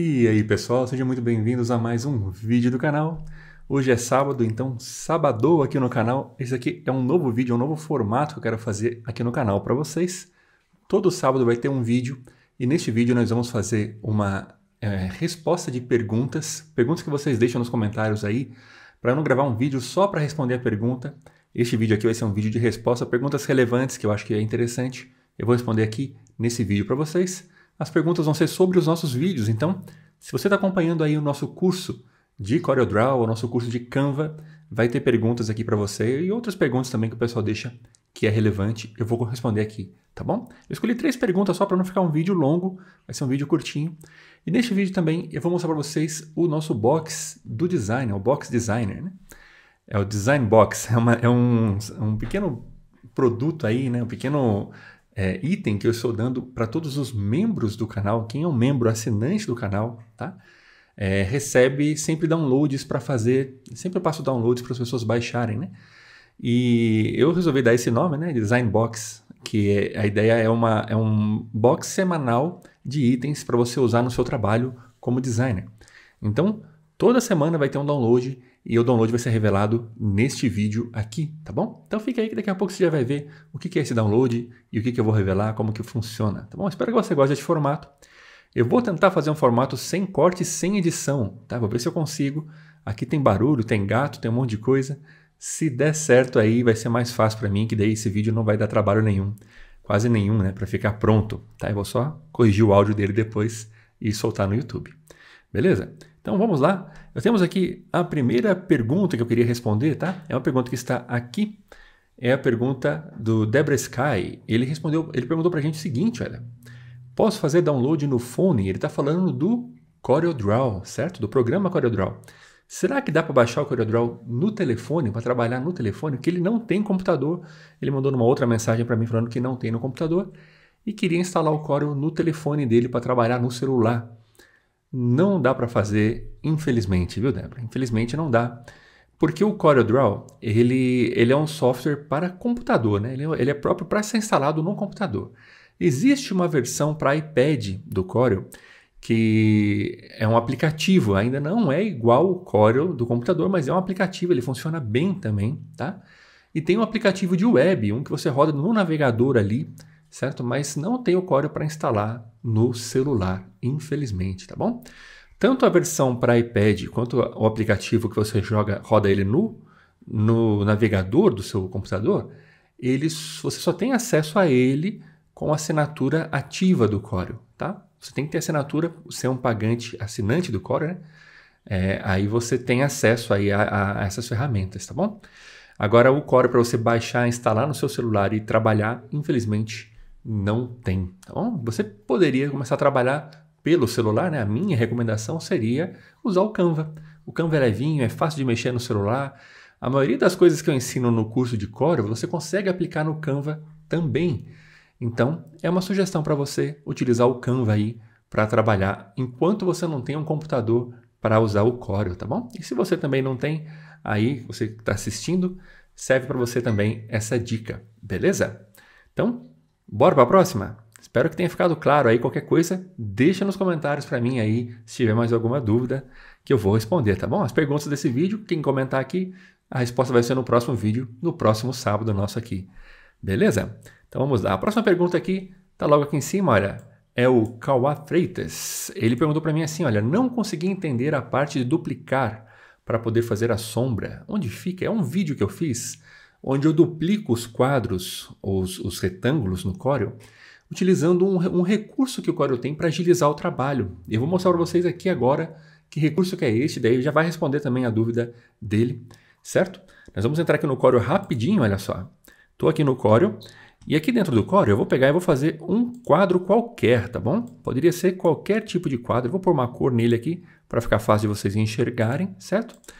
E aí pessoal, sejam muito bem-vindos a mais um vídeo do canal. Hoje é sábado, então sábado aqui no canal. Esse aqui é um novo vídeo, um novo formato que eu quero fazer aqui no canal para vocês. Todo sábado vai ter um vídeo e neste vídeo nós vamos fazer uma é, resposta de perguntas, perguntas que vocês deixam nos comentários aí, para não gravar um vídeo só para responder a pergunta. Este vídeo aqui vai ser um vídeo de resposta a perguntas relevantes que eu acho que é interessante. Eu vou responder aqui nesse vídeo para vocês. As perguntas vão ser sobre os nossos vídeos, então se você está acompanhando aí o nosso curso de CorelDRAW, o nosso curso de Canva, vai ter perguntas aqui para você e outras perguntas também que o pessoal deixa que é relevante, eu vou responder aqui, tá bom? Eu escolhi três perguntas só para não ficar um vídeo longo, vai ser um vídeo curtinho. E neste vídeo também eu vou mostrar para vocês o nosso box do design, é o box designer, né? É o design box, é, uma, é um, um pequeno produto aí, né? Um pequeno é, item que eu estou dando para todos os membros do canal, quem é um membro assinante do canal, tá? É, recebe sempre downloads para fazer, sempre eu passo downloads para as pessoas baixarem, né? E eu resolvi dar esse nome, né? Design Box, que é, a ideia é, uma, é um box semanal de itens para você usar no seu trabalho como designer. Então, toda semana vai ter um download e o download vai ser revelado neste vídeo aqui, tá bom? Então fica aí que daqui a pouco você já vai ver o que é esse download e o que eu vou revelar, como que funciona, tá bom? Espero que você goste desse formato. Eu vou tentar fazer um formato sem corte, sem edição, tá? Vou ver se eu consigo. Aqui tem barulho, tem gato, tem um monte de coisa. Se der certo aí, vai ser mais fácil para mim, que daí esse vídeo não vai dar trabalho nenhum, quase nenhum, né, para ficar pronto, tá? Eu vou só corrigir o áudio dele depois e soltar no YouTube. Beleza? Então vamos lá. Eu temos aqui a primeira pergunta que eu queria responder, tá? É uma pergunta que está aqui. É a pergunta do Debra Sky. Ele respondeu, ele perguntou pra gente o seguinte, olha. Posso fazer download no fone? Ele está falando do CorelDRAW, certo? Do programa CorelDRAW. Será que dá para baixar o CorelDRAW no telefone, para trabalhar no telefone? Porque ele não tem computador. Ele mandou uma outra mensagem para mim falando que não tem no computador e queria instalar o Corel no telefone dele para trabalhar no celular não dá para fazer, infelizmente, viu, Débora? Infelizmente não dá. Porque o CorelDRAW, ele, ele é um software para computador, né? Ele, é, ele é próprio para ser instalado no computador. Existe uma versão para iPad do Corel, que é um aplicativo, ainda não é igual o Corel do computador, mas é um aplicativo, ele funciona bem também, tá? E tem um aplicativo de web, um que você roda no navegador ali, certo? Mas não tem o Core para instalar no celular, infelizmente, tá bom? Tanto a versão para iPad quanto o aplicativo que você joga, roda ele no, no navegador do seu computador, eles, você só tem acesso a ele com a assinatura ativa do Core, tá? Você tem que ter assinatura, ser é um pagante assinante do Core, né? É, aí você tem acesso aí a, a, essas ferramentas, tá bom? Agora o Core para você baixar, instalar no seu celular e trabalhar, infelizmente, não tem. Tá bom? você poderia começar a trabalhar pelo celular, né? A minha recomendação seria usar o Canva. O Canva é levinho, é fácil de mexer no celular. A maioria das coisas que eu ensino no curso de Corel, você consegue aplicar no Canva também. Então, é uma sugestão para você utilizar o Canva aí para trabalhar enquanto você não tem um computador para usar o Corel, tá bom? E se você também não tem, aí você que está assistindo, serve para você também essa dica, beleza? Então, Bora para a próxima? Espero que tenha ficado claro aí. Qualquer coisa, deixa nos comentários para mim aí se tiver mais alguma dúvida que eu vou responder, tá bom? As perguntas desse vídeo, quem comentar aqui, a resposta vai ser no próximo vídeo, no próximo sábado nosso aqui. Beleza? Então vamos lá. A próxima pergunta aqui tá logo aqui em cima, olha. É o Cauá Freitas. Ele perguntou para mim assim, olha, não consegui entender a parte de duplicar para poder fazer a sombra. Onde fica? É um vídeo que eu fiz onde eu duplico os quadros, os, os retângulos no Corel, utilizando um, um recurso que o Corel tem para agilizar o trabalho. Eu vou mostrar para vocês aqui agora que recurso que é este, daí já vai responder também a dúvida dele, certo? Nós vamos entrar aqui no Corel rapidinho, olha só. Estou aqui no Corel e aqui dentro do Corel eu vou pegar e vou fazer um quadro qualquer, tá bom? Poderia ser qualquer tipo de quadro, eu vou pôr uma cor nele aqui para ficar fácil de vocês enxergarem, certo? Certo?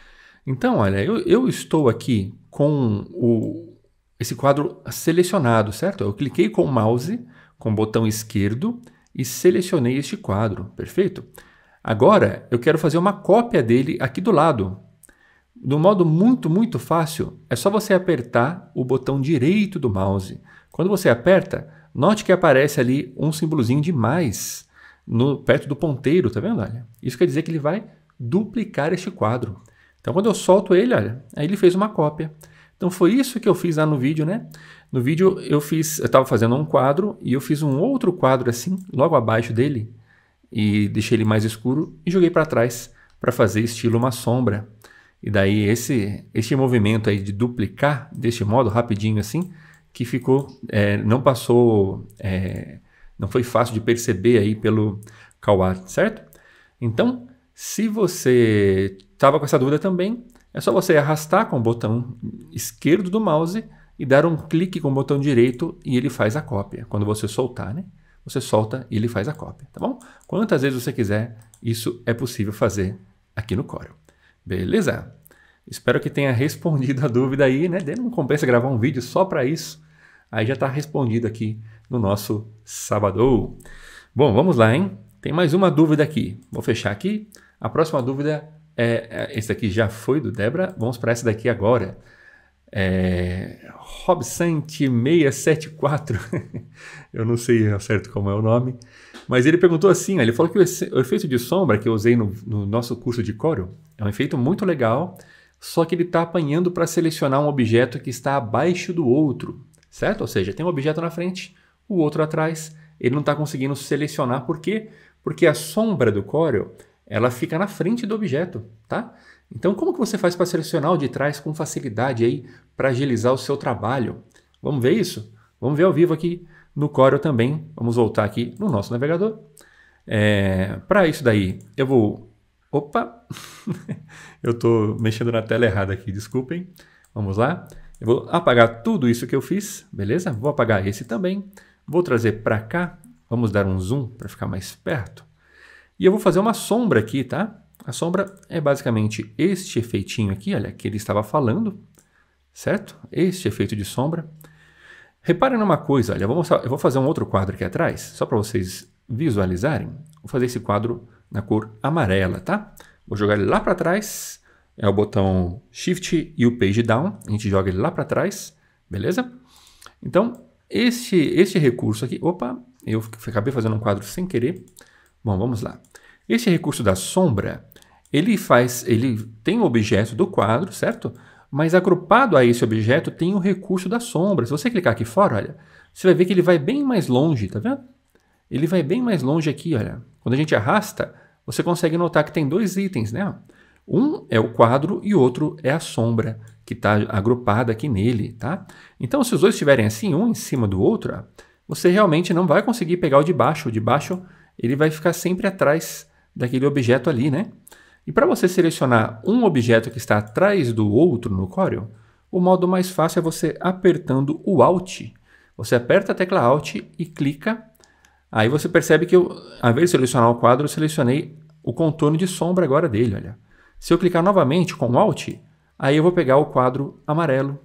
Então, olha, eu, eu estou aqui com o, esse quadro selecionado, certo? Eu cliquei com o mouse, com o botão esquerdo, e selecionei este quadro, perfeito? Agora, eu quero fazer uma cópia dele aqui do lado. No modo muito, muito fácil, é só você apertar o botão direito do mouse. Quando você aperta, note que aparece ali um símbolozinho de mais no, perto do ponteiro, tá vendo? Olha, isso quer dizer que ele vai duplicar este quadro. Então, quando eu solto ele, olha, aí ele fez uma cópia. Então, foi isso que eu fiz lá no vídeo, né? No vídeo, eu fiz, eu estava fazendo um quadro e eu fiz um outro quadro assim, logo abaixo dele, e deixei ele mais escuro e joguei para trás para fazer estilo uma sombra. E daí esse, esse movimento aí de duplicar deste modo rapidinho assim, que ficou, é, não passou, é, não foi fácil de perceber aí pelo Kawat, certo? Então, se você estava com essa dúvida também, é só você arrastar com o botão esquerdo do mouse e dar um clique com o botão direito e ele faz a cópia. Quando você soltar, né? Você solta e ele faz a cópia, tá bom? Quantas vezes você quiser, isso é possível fazer aqui no Corel. Beleza? Espero que tenha respondido a dúvida aí, né? Não compensa gravar um vídeo só para isso. Aí já está respondido aqui no nosso sábado. Bom, vamos lá, hein? Tem mais uma dúvida aqui. Vou fechar aqui. A próxima dúvida é, é, esse daqui já foi do Debra, vamos para essa daqui agora. É, Robsant674, eu não sei ao certo como é o nome, mas ele perguntou assim, ele falou que o efeito de sombra que eu usei no, no nosso curso de Corel é um efeito muito legal, só que ele está apanhando para selecionar um objeto que está abaixo do outro, certo? Ou seja, tem um objeto na frente, o outro atrás, ele não está conseguindo selecionar, por quê? Porque a sombra do Corel ela fica na frente do objeto, tá? Então, como que você faz para selecionar o de trás com facilidade aí para agilizar o seu trabalho? Vamos ver isso? Vamos ver ao vivo aqui no Corel também. Vamos voltar aqui no nosso navegador. É, para isso daí, eu vou... Opa! eu estou mexendo na tela errada aqui, desculpem. Vamos lá. Eu vou apagar tudo isso que eu fiz, beleza? Vou apagar esse também. Vou trazer para cá. Vamos dar um zoom para ficar mais perto. E eu vou fazer uma sombra aqui, tá? A sombra é basicamente este efeitinho aqui, olha, que ele estava falando, certo? Este efeito de sombra. Reparem numa coisa, olha, eu vou, mostrar, eu vou fazer um outro quadro aqui atrás, só para vocês visualizarem. Vou fazer esse quadro na cor amarela, tá? Vou jogar ele lá para trás, é o botão Shift e o Page Down, a gente joga ele lá para trás, beleza? Então, este, este recurso aqui, opa, eu acabei fazendo um quadro sem querer, Bom, vamos lá. Esse recurso da sombra, ele faz, ele tem o objeto do quadro, certo? Mas agrupado a esse objeto tem o recurso da sombra. Se você clicar aqui fora, olha, você vai ver que ele vai bem mais longe, tá vendo? Ele vai bem mais longe aqui, olha. Quando a gente arrasta, você consegue notar que tem dois itens, né? Um é o quadro e o outro é a sombra que está agrupada aqui nele, tá? Então, se os dois estiverem assim, um em cima do outro, você realmente não vai conseguir pegar o de baixo. O de baixo ele vai ficar sempre atrás daquele objeto ali, né? E para você selecionar um objeto que está atrás do outro no Corel, o modo mais fácil é você apertando o Alt. Você aperta a tecla Alt e clica. Aí você percebe que eu, ao invés de selecionar o quadro, eu selecionei o contorno de sombra agora dele, olha. Se eu clicar novamente com o Alt, aí eu vou pegar o quadro amarelo.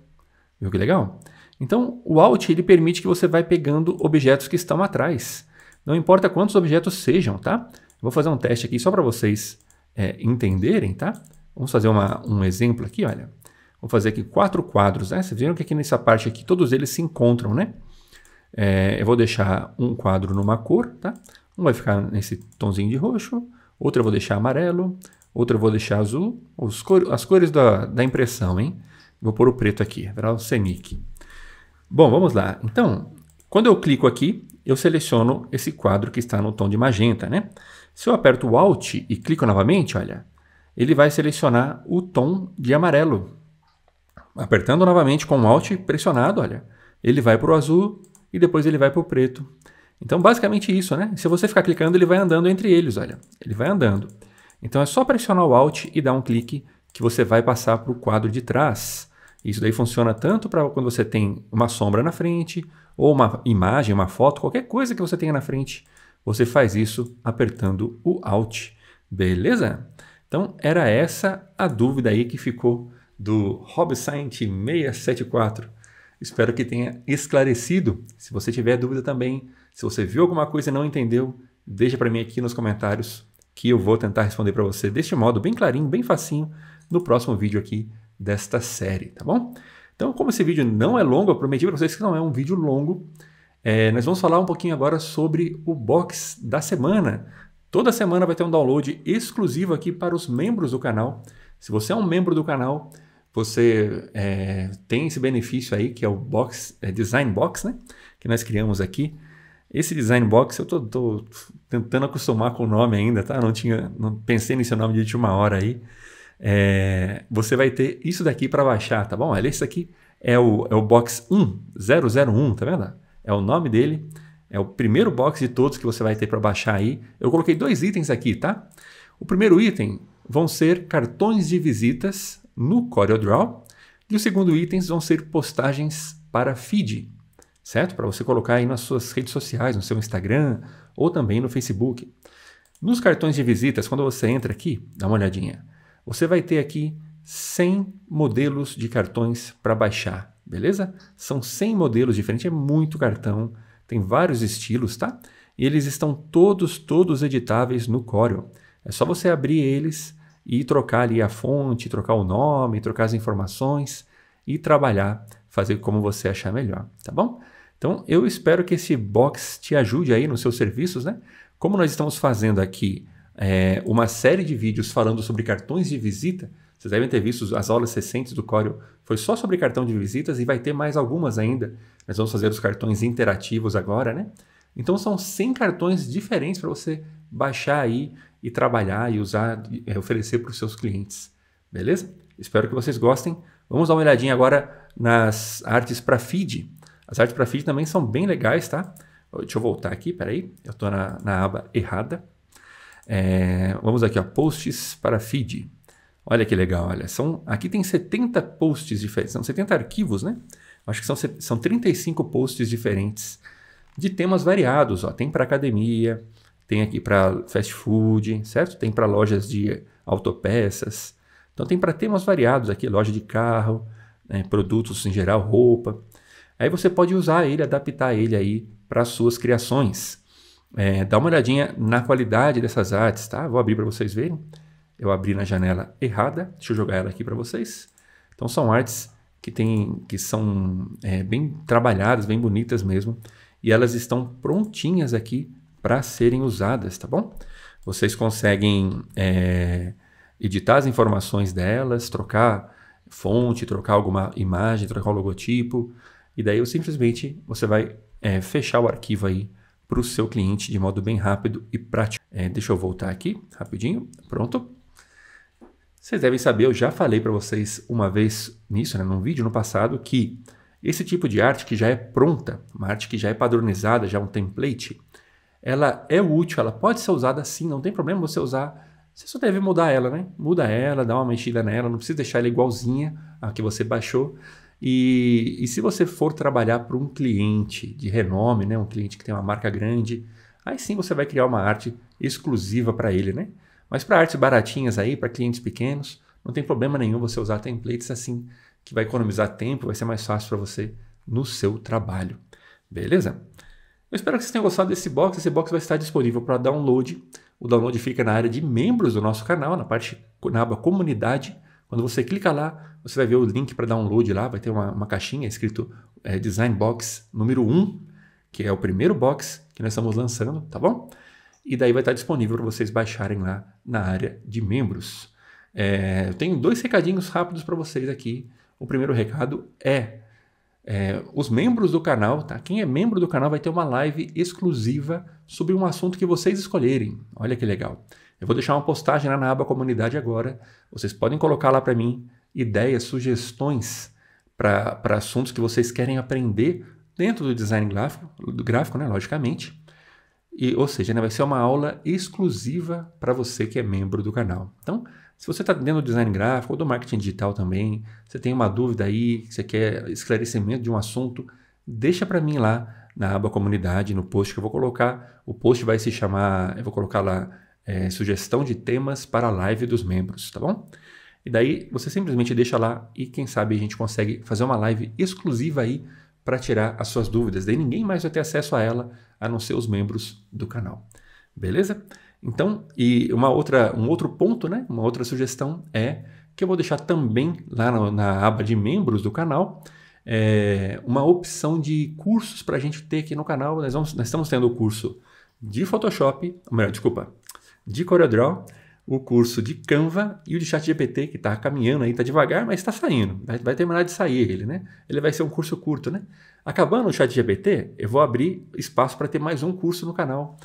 Viu que legal? Então, o Alt ele permite que você vai pegando objetos que estão atrás. Não importa quantos objetos sejam, tá? Vou fazer um teste aqui só para vocês é, entenderem, tá? Vamos fazer uma, um exemplo aqui, olha. Vou fazer aqui quatro quadros, né? Vocês viram que aqui nessa parte aqui todos eles se encontram, né? É, eu vou deixar um quadro numa cor, tá? Um vai ficar nesse tonzinho de roxo, outro eu vou deixar amarelo, outro eu vou deixar azul. Cor, as cores da, da impressão, hein? Vou pôr o preto aqui, virar o CENIC. Bom, vamos lá. Então, quando eu clico aqui, eu seleciono esse quadro que está no tom de magenta, né? Se eu aperto o Alt e clico novamente, olha, ele vai selecionar o tom de amarelo. Apertando novamente com o Alt pressionado, olha, ele vai para o azul e depois ele vai para o preto. Então, basicamente isso, né? Se você ficar clicando, ele vai andando entre eles, olha. Ele vai andando. Então, é só pressionar o Alt e dar um clique que você vai passar para o quadro de trás. Isso daí funciona tanto para quando você tem uma sombra na frente, ou uma imagem, uma foto, qualquer coisa que você tenha na frente, você faz isso apertando o Alt, beleza? Então era essa a dúvida aí que ficou do RobScient 674. Espero que tenha esclarecido. Se você tiver dúvida também, se você viu alguma coisa e não entendeu, deixa para mim aqui nos comentários que eu vou tentar responder para você deste modo bem clarinho, bem facinho, no próximo vídeo aqui desta série, tá bom? Então, como esse vídeo não é longo, eu prometi para vocês que não é um vídeo longo, é, nós vamos falar um pouquinho agora sobre o box da semana. Toda semana vai ter um download exclusivo aqui para os membros do canal. Se você é um membro do canal, você é, tem esse benefício aí que é o box, é design box, né? Que nós criamos aqui. Esse design box eu tô, tô, tentando acostumar com o nome ainda, tá? Não tinha, não pensei nesse nome de última hora aí. É, você vai ter isso daqui para baixar, tá bom? Olha, esse aqui é o, é o box 1001, tá vendo? É o nome dele. É o primeiro box de todos que você vai ter para baixar aí. Eu coloquei dois itens aqui, tá? O primeiro item vão ser cartões de visitas no CorelDRAW. E o segundo item vão ser postagens para feed, certo? Para você colocar aí nas suas redes sociais, no seu Instagram ou também no Facebook. Nos cartões de visitas, quando você entra aqui, dá uma olhadinha. Você vai ter aqui 100 modelos de cartões para baixar, beleza? São 100 modelos diferentes, é muito cartão, tem vários estilos, tá? E eles estão todos, todos editáveis no Corel. É só você abrir eles e trocar ali a fonte, trocar o nome, trocar as informações e trabalhar, fazer como você achar melhor, tá bom? Então eu espero que esse box te ajude aí nos seus serviços, né? Como nós estamos fazendo aqui é, uma série de vídeos falando sobre cartões de visita. Vocês devem ter visto as aulas recentes do Corel, foi só sobre cartão de visitas e vai ter mais algumas ainda. Nós vamos fazer os cartões interativos agora, né? Então são 100 cartões diferentes para você baixar aí e trabalhar e usar e é, oferecer para os seus clientes. Beleza? Espero que vocês gostem. Vamos dar uma olhadinha agora nas artes para feed. As artes para feed também são bem legais, tá? Deixa eu voltar aqui, peraí. Eu estou na, na aba errada. É, vamos aqui, ó, posts para feed. Olha que legal, olha. São, aqui tem 70 posts diferentes, são 70 arquivos, né? Acho que são, são 35 posts diferentes de temas variados. Ó. Tem para academia, tem aqui para fast food, certo? Tem para lojas de autopeças. Então tem para temas variados aqui, loja de carro, né? produtos em geral, roupa. Aí você pode usar ele, adaptar ele aí para suas criações. É, dá uma olhadinha na qualidade dessas artes, tá? Vou abrir para vocês verem. Eu abri na janela errada, deixa eu jogar ela aqui para vocês. Então são artes que, tem, que são é, bem trabalhadas, bem bonitas mesmo. E elas estão prontinhas aqui para serem usadas, tá bom? Vocês conseguem é, editar as informações delas, trocar fonte, trocar alguma imagem, trocar o logotipo. E daí eu simplesmente você vai é, fechar o arquivo aí para o seu cliente de modo bem rápido e prático. É, deixa eu voltar aqui rapidinho. Pronto. Vocês devem saber, eu já falei para vocês uma vez nisso, né, num vídeo no passado, que esse tipo de arte que já é pronta, uma arte que já é padronizada, já é um template, ela é útil, ela pode ser usada sim, não tem problema você usar. Você só deve mudar ela, né? Muda ela, dá uma mexida nela, não precisa deixar ela igualzinha a que você baixou. E, e se você for trabalhar para um cliente de renome, né, um cliente que tem uma marca grande, aí sim você vai criar uma arte exclusiva para ele, né? Mas para artes baratinhas aí, para clientes pequenos, não tem problema nenhum você usar templates assim, que vai economizar tempo, vai ser mais fácil para você no seu trabalho. Beleza? Eu espero que vocês tenham gostado desse box. Esse box vai estar disponível para download. O download fica na área de membros do nosso canal, na parte na aba comunidade. Quando você clica lá, você vai ver o link para download lá, vai ter uma, uma caixinha escrito é, Design Box número 1, que é o primeiro box que nós estamos lançando, tá bom? E daí vai estar disponível para vocês baixarem lá na área de membros. É, eu tenho dois recadinhos rápidos para vocês aqui. O primeiro recado é, é, os membros do canal, tá? Quem é membro do canal vai ter uma live exclusiva sobre um assunto que vocês escolherem. Olha que legal. Eu vou deixar uma postagem lá na aba comunidade agora. Vocês podem colocar lá para mim ideias, sugestões para assuntos que vocês querem aprender dentro do design gráfico, do gráfico, né, logicamente. E, ou seja, né, vai ser uma aula exclusiva para você que é membro do canal. Então, se você está dentro do design gráfico ou do marketing digital também, você tem uma dúvida aí, você quer esclarecimento de um assunto, deixa para mim lá na aba comunidade, no post que eu vou colocar. O post vai se chamar, eu vou colocar lá é, sugestão de temas para a live dos membros, tá bom? E daí você simplesmente deixa lá e quem sabe a gente consegue fazer uma live exclusiva aí para tirar as suas dúvidas. Daí ninguém mais vai ter acesso a ela a não ser os membros do canal. Beleza? Então, e uma outra, um outro ponto, né? Uma outra sugestão é que eu vou deixar também lá na, na aba de membros do canal é, uma opção de cursos para a gente ter aqui no canal. Nós, vamos, nós estamos tendo o curso de Photoshop, melhor, desculpa, de CorelDRAW, o curso de Canva e o de ChatGPT, que está caminhando aí, está devagar, mas está saindo. Vai, vai, terminar de sair ele, né? Ele vai ser um curso curto, né? Acabando o ChatGPT, eu vou abrir espaço para ter mais um curso no canal.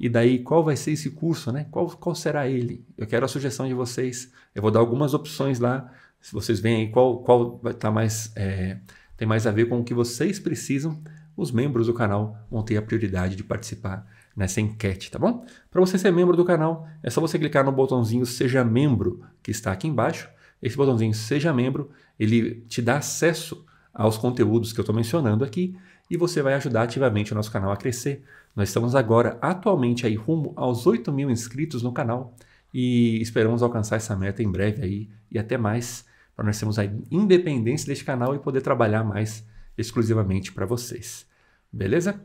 E daí, qual vai ser esse curso, né? Qual, qual será ele? Eu quero a sugestão de vocês. Eu vou dar algumas opções lá. Se vocês veem aí qual, qual vai estar tá mais. É, tem mais a ver com o que vocês precisam, os membros do canal vão ter a prioridade de participar nessa enquete, tá bom? Para você ser membro do canal, é só você clicar no botãozinho Seja Membro, que está aqui embaixo. Esse botãozinho Seja Membro, ele te dá acesso aos conteúdos que eu estou mencionando aqui e você vai ajudar ativamente o nosso canal a crescer. Nós estamos agora, atualmente, aí rumo aos 8 mil inscritos no canal e esperamos alcançar essa meta em breve aí e até mais, para nós termos a independência deste canal e poder trabalhar mais exclusivamente para vocês. Beleza?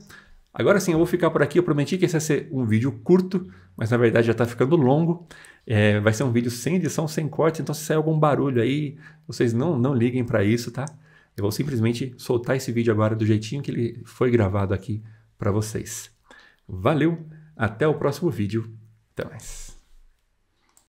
Agora sim, eu vou ficar por aqui. Eu prometi que esse ia ser um vídeo curto, mas na verdade já está ficando longo. É, vai ser um vídeo sem edição, sem corte, então se sair algum barulho aí, vocês não, não liguem para isso, tá? Eu vou simplesmente soltar esse vídeo agora do jeitinho que ele foi gravado aqui para vocês. Valeu, até o próximo vídeo. Até mais.